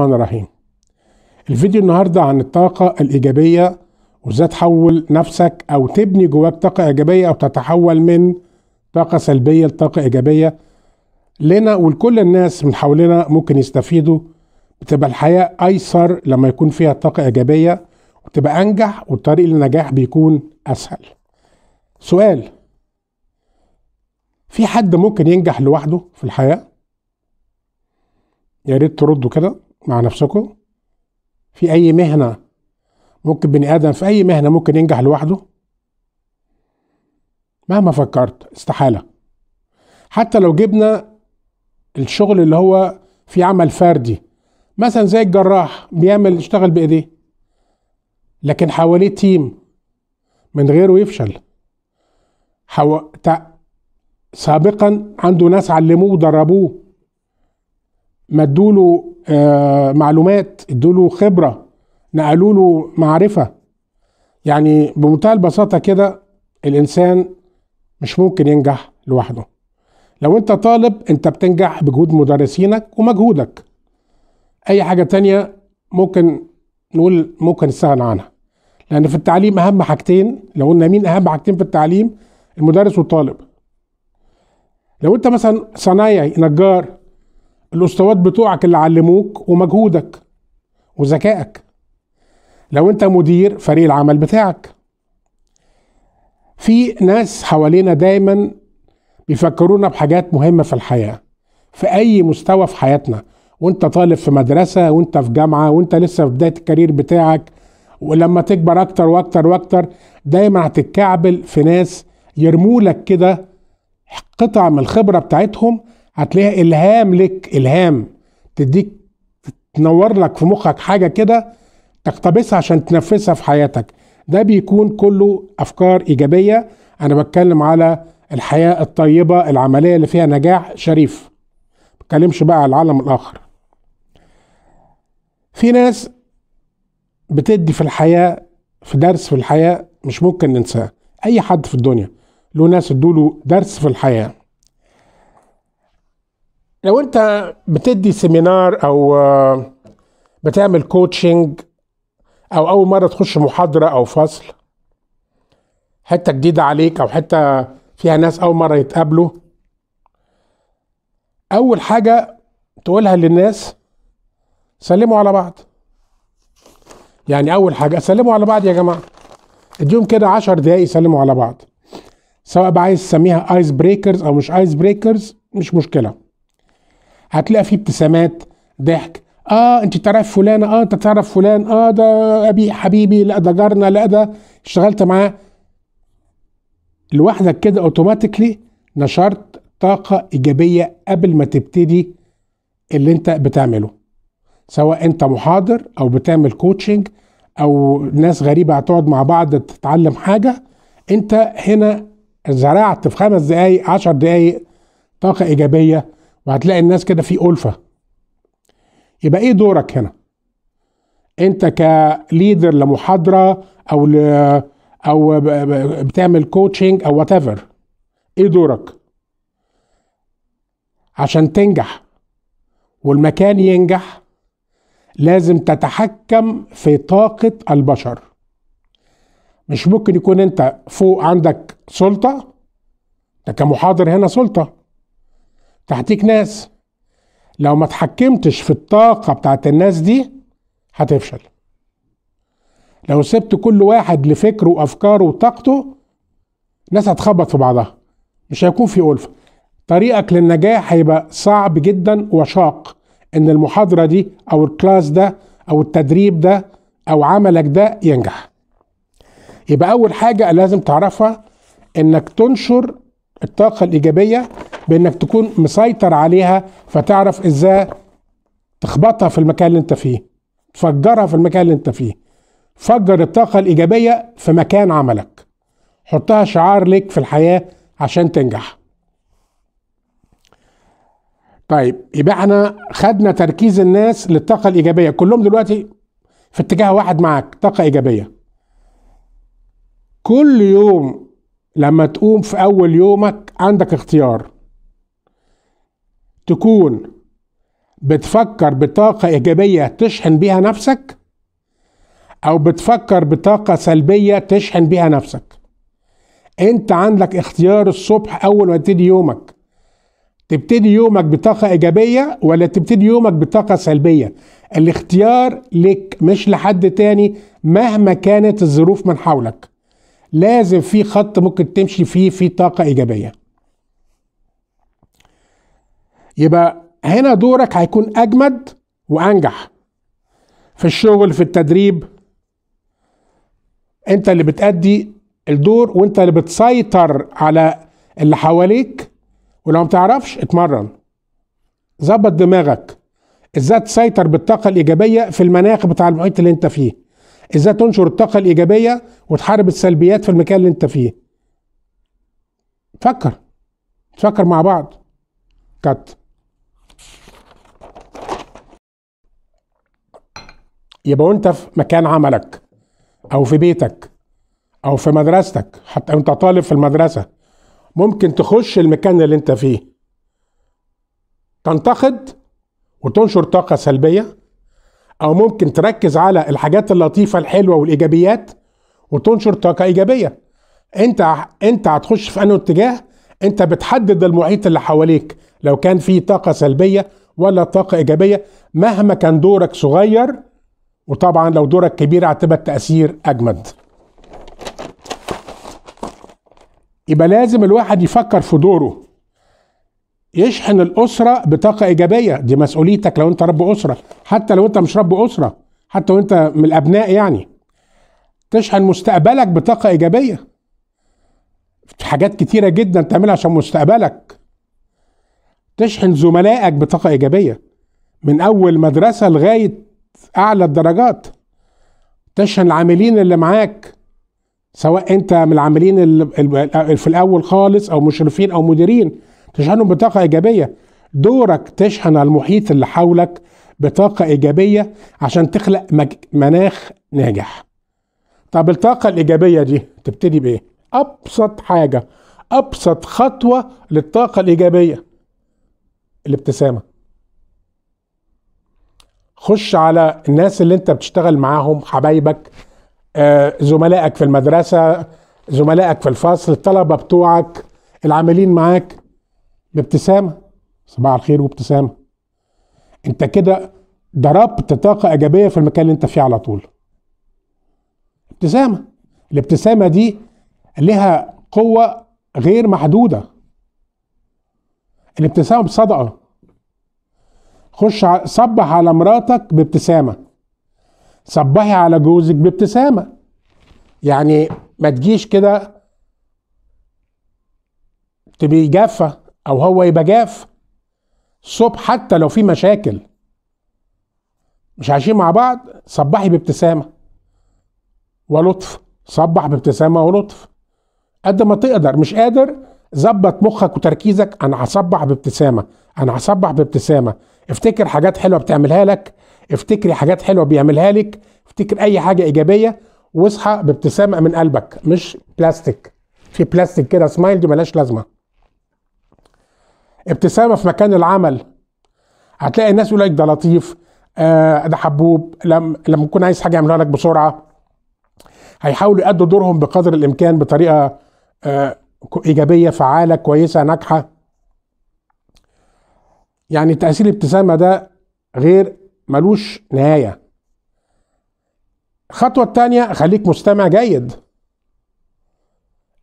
الرحمن الرحيم الفيديو النهاردة عن الطاقة الإيجابية وإزاي تحول نفسك أو تبني جواك طاقة إيجابية أو تتحول من طاقة سلبية لطاقة إيجابية لنا ولكل الناس من حولنا ممكن يستفيدوا بتبقى الحياة أيسر لما يكون فيها طاقة إيجابية وتبقى أنجح والطريق للنجاح بيكون أسهل سؤال في حد ممكن ينجح لوحده في الحياة؟ يا ريت تردوا كده مع نفسكم في اي مهنه ممكن بني ادم في اي مهنه ممكن ينجح لوحده مهما فكرت استحاله حتى لو جبنا الشغل اللي هو في عمل فردي مثلا زي الجراح بيعمل يشتغل بايديه لكن حواليه تيم من غيره يفشل حو... سابقا عنده ناس علموه ودربوه ما ادوا له آه، معلومات ادوا له خبره نقلوا له معرفه يعني بمنتهى البساطه كده الانسان مش ممكن ينجح لوحده لو انت طالب انت بتنجح بجهود مدرسينك ومجهودك اي حاجه تانية ممكن نقول ممكن نستغنى عنها لان في التعليم اهم حاجتين لو قلنا مين اهم حاجتين في التعليم المدرس والطالب لو انت مثلا صنايعي نجار الاسطوات بتوعك اللي علموك ومجهودك وذكائك لو انت مدير فريق العمل بتاعك في ناس حوالينا دايما بيفكرونا بحاجات مهمه في الحياه في اي مستوى في حياتنا وانت طالب في مدرسه وانت في جامعه وانت لسه في بدايه الكارير بتاعك ولما تكبر اكتر واكتر واكتر دايما هتتكعبل في ناس يرمولك كده قطع من الخبره بتاعتهم هتلاقيها الهام لك الهام تديك تنور لك في مخك حاجه كده تقتبسها عشان تنفذها في حياتك ده بيكون كله افكار ايجابيه انا بتكلم على الحياه الطيبه العمليه اللي فيها نجاح شريف ما بتكلمش بقى على العالم الاخر في ناس بتدي في الحياه في درس في الحياه مش ممكن ننساه اي حد في الدنيا له ناس ادوا له درس في الحياه لو انت بتدي سيمينار او آه، بتعمل كوتشنج او اول مره تخش محاضره او فصل حته جديده عليك او حته فيها ناس اول مره يتقابلوا اول حاجه تقولها للناس سلموا على بعض يعني اول حاجه سلموا على بعض يا جماعه اديهم كده 10 دقايق يسلموا على بعض سواء بقى عايز تسميها ايس بريكرز او مش ايس بريكرز مش مشكله هتلاقي فيه ابتسامات ضحك اه انت تعرف فلان اه انت تعرف فلان اه ده ابي حبيبي لا ده جارنا لا ده اشتغلت معاه لوحدك كده اوتوماتيكلي نشرت طاقة إيجابية قبل ما تبتدي اللي أنت بتعمله سواء أنت محاضر أو بتعمل كوتشنج أو ناس غريبة هتقعد مع بعض تتعلم حاجة أنت هنا زرعت في خمس دقايق عشر دقايق طاقة إيجابية وهتلاقي الناس كده في ألفة يبقى إيه دورك هنا؟ أنت كليدر لمحاضرة أو ل... أو بتعمل كوتشنج أو وات ايفر إيه دورك؟ عشان تنجح والمكان ينجح لازم تتحكم في طاقة البشر مش ممكن يكون انت فوق عندك سلطة ده كمحاضر هنا سلطة تحتيك ناس لو ما تحكمتش في الطاقة بتاعت الناس دي هتفشل لو سبت كل واحد لفكره وأفكاره وطاقته ناس هتخبط في بعضها مش هيكون في ألفة طريقك للنجاح هيبقى صعب جدا وشاق ان المحاضرة دي او الكلاس ده او التدريب ده او عملك ده ينجح يبقى اول حاجة لازم تعرفها انك تنشر الطاقة الإيجابية بإنك تكون مسيطر عليها فتعرف إزاي تخبطها في المكان اللي أنت فيه تفجرها في المكان اللي أنت فيه فجر الطاقة الإيجابية في مكان عملك حطها شعار لك في الحياة عشان تنجح طيب يبقى احنا خدنا تركيز الناس للطاقة الإيجابية كلهم دلوقتي في اتجاه واحد معاك طاقة إيجابية كل يوم لما تقوم في أول يومك عندك اختيار تكون بتفكر بطاقة إيجابية تشحن بيها نفسك أو بتفكر بطاقة سلبية تشحن بيها نفسك أنت عندك اختيار الصبح أول ما تبتدي يومك تبتدي يومك بطاقة إيجابية ولا تبتدي يومك بطاقة سلبية الاختيار لك مش لحد تاني مهما كانت الظروف من حولك لازم في خط ممكن تمشي فيه في طاقة إيجابية يبقى هنا دورك هيكون أجمد وأنجح في الشغل في التدريب أنت اللي بتأدي الدور وأنت اللي بتسيطر على اللي حواليك ولو ما بتعرفش اتمرن ظبط دماغك ازاي تسيطر بالطاقة الإيجابية في المناخ بتاع المحيط اللي أنت فيه ازاي تنشر الطاقه الايجابيه وتحارب السلبيات في المكان اللي انت فيه فكر فكر مع بعض كات يبقى وانت في مكان عملك او في بيتك او في مدرستك حتى انت طالب في المدرسه ممكن تخش المكان اللي انت فيه تنتقد وتنشر طاقه سلبيه او ممكن تركز على الحاجات اللطيفه الحلوه والايجابيات وتنشر طاقه ايجابيه انت انت هتخش في انه اتجاه انت بتحدد المحيط اللي حواليك لو كان في طاقه سلبيه ولا طاقه ايجابيه مهما كان دورك صغير وطبعا لو دورك كبير هتبقى التاثير اجمد يبقى لازم الواحد يفكر في دوره يشحن الاسره بطاقه ايجابيه دي مسؤوليتك لو انت رب اسره حتى لو انت مش رب اسره حتى وانت من الابناء يعني تشحن مستقبلك بطاقه ايجابيه في حاجات كتيره جدا تعملها عشان مستقبلك تشحن زملائك بطاقه ايجابيه من اول مدرسه لغايه اعلى الدرجات تشحن العاملين اللي معاك سواء انت من العاملين اللي في الاول خالص او مشرفين او مديرين تشحنه بطاقة إيجابية دورك تشحن المحيط اللي حولك بطاقة إيجابية عشان تخلق مناخ ناجح طب الطاقة الإيجابية دي تبتدي بإيه؟ أبسط حاجة أبسط خطوة للطاقة الإيجابية الابتسامة خش على الناس اللي انت بتشتغل معاهم حبايبك آه، زملائك في المدرسة زملائك في الفصل الطلبة بتوعك العاملين معاك بابتسامه صباح الخير وابتسامه انت كده ضربت طاقه ايجابيه في المكان اللي انت فيه على طول ابتسامه الابتسامه دي لها قوه غير محدوده الابتسامه بصدقه خش صبح على مراتك بابتسامه صبحي على جوزك بابتسامه يعني ما تجيش كده تبقى جافه او هو يبقى جاف صبح حتى لو في مشاكل مش عايشين مع بعض صبحي بابتسامه ولطف صبح بابتسامه ولطف قد ما تقدر مش قادر ظبط مخك وتركيزك انا هصبح بابتسامه انا هصبح بابتسامه افتكر حاجات حلوه بتعملها لك افتكري حاجات حلوه بيعملها لك افتكر اي حاجه ايجابيه واصحى بابتسامه من قلبك مش بلاستيك في بلاستيك كده سمايل دي ملهاش لازمه ابتسامه في مكان العمل هتلاقي الناس يقول لك ده لطيف آه ده حبوب لما لما يكون عايز حاجه يعملها لك بسرعه هيحاولوا يأدوا دورهم بقدر الامكان بطريقه آه ايجابيه فعاله كويسه ناجحه يعني تاثير الابتسامه ده غير ملوش نهايه الخطوه الثانيه خليك مستمع جيد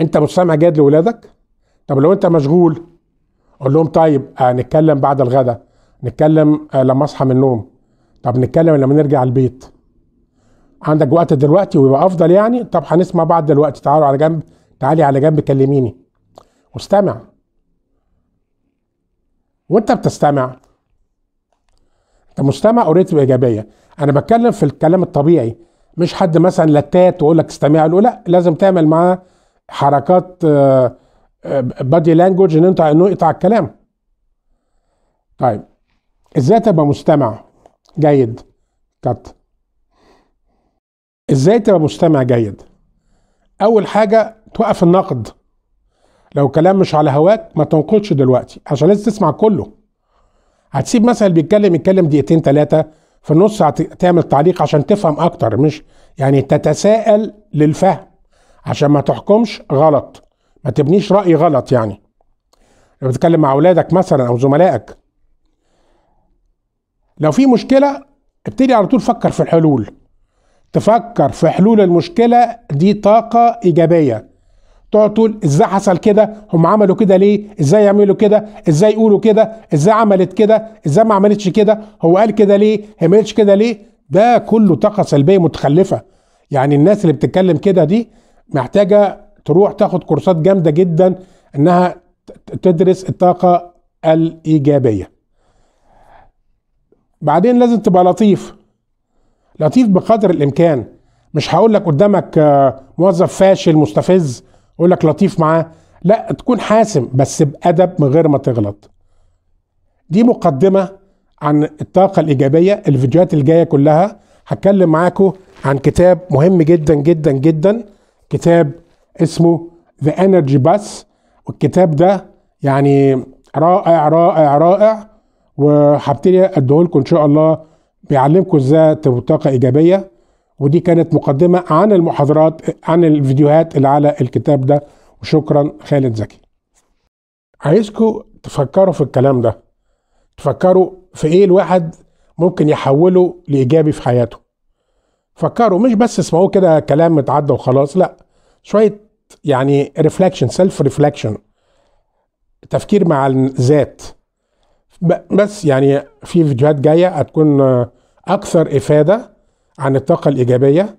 انت مستمع جيد لاولادك طب لو انت مشغول اقول لهم طيب هنتكلم آه، بعد الغداء نتكلم آه، لما اصحى من النوم طب نتكلم لما نرجع البيت عندك وقت دلوقتي ويبقى افضل يعني طب هنسمع بعض دلوقتي تعالوا على جنب تعالي على جنب كلميني واستمع وانت بتستمع انت مستمع قريت بايجابيه انا بتكلم في الكلام الطبيعي مش حد مثلا لتات ويقول لك استمع له لا لازم تعمل معاه حركات آه بادي آه، لانجوج ان انت انه يقطع الكلام طيب ازاي تبقى مستمع جيد كات ازاي تبقى مستمع جيد اول حاجه توقف النقد لو كلام مش على هواك ما تنقدش دلوقتي عشان لازم تسمع كله هتسيب مثلا اللي بيتكلم يتكلم دقيقتين ثلاثه في النص هتعمل تعليق عشان تفهم اكتر مش يعني تتساءل للفهم عشان ما تحكمش غلط ما تبنيش رأي غلط يعني لو بتتكلم مع أولادك مثلا أو زملائك لو في مشكلة ابتدي على طول فكر في الحلول تفكر في حلول المشكلة دي طاقة إيجابية تقعد تقول ازاي حصل كده هم عملوا كده ليه ازاي يعملوا كده ازاي يقولوا كده ازاي عملت كده ازاي ما عملتش كده هو قال كده ليه هي ما قالتش كده ليه ده كله طاقة سلبية متخلفة يعني الناس اللي بتتكلم كده دي محتاجة تروح تاخد كورسات جامده جدا انها تدرس الطاقه الايجابيه بعدين لازم تبقى لطيف لطيف بقدر الامكان مش هقول لك قدامك آه، موظف فاشل مستفز اقول لك لطيف معاه لا تكون حاسم بس بادب من غير ما تغلط دي مقدمه عن الطاقه الايجابيه الفيديوهات الجايه كلها هتكلم معاكم عن كتاب مهم جدا جدا جدا كتاب اسمه ذا انرجي باس والكتاب ده يعني رائع رائع رائع وهبتدي اديهولكم ان شاء الله بيعلمكم ازاي تبقوا طاقه ايجابيه ودي كانت مقدمه عن المحاضرات عن الفيديوهات اللي على الكتاب ده وشكرا خالد زكي عايزكم تفكروا في الكلام ده تفكروا في ايه الواحد ممكن يحوله لايجابي في حياته فكروا مش بس اسمعوه كده كلام متعدى وخلاص لا شويه يعني ريفلكشن سيلف ريفلكشن تفكير مع الذات بس يعني في فيديوهات جايه هتكون اكثر افاده عن الطاقه الايجابيه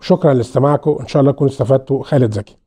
شكرا لاستماعكم ان شاء الله تكونوا استفدتوا خالد زكي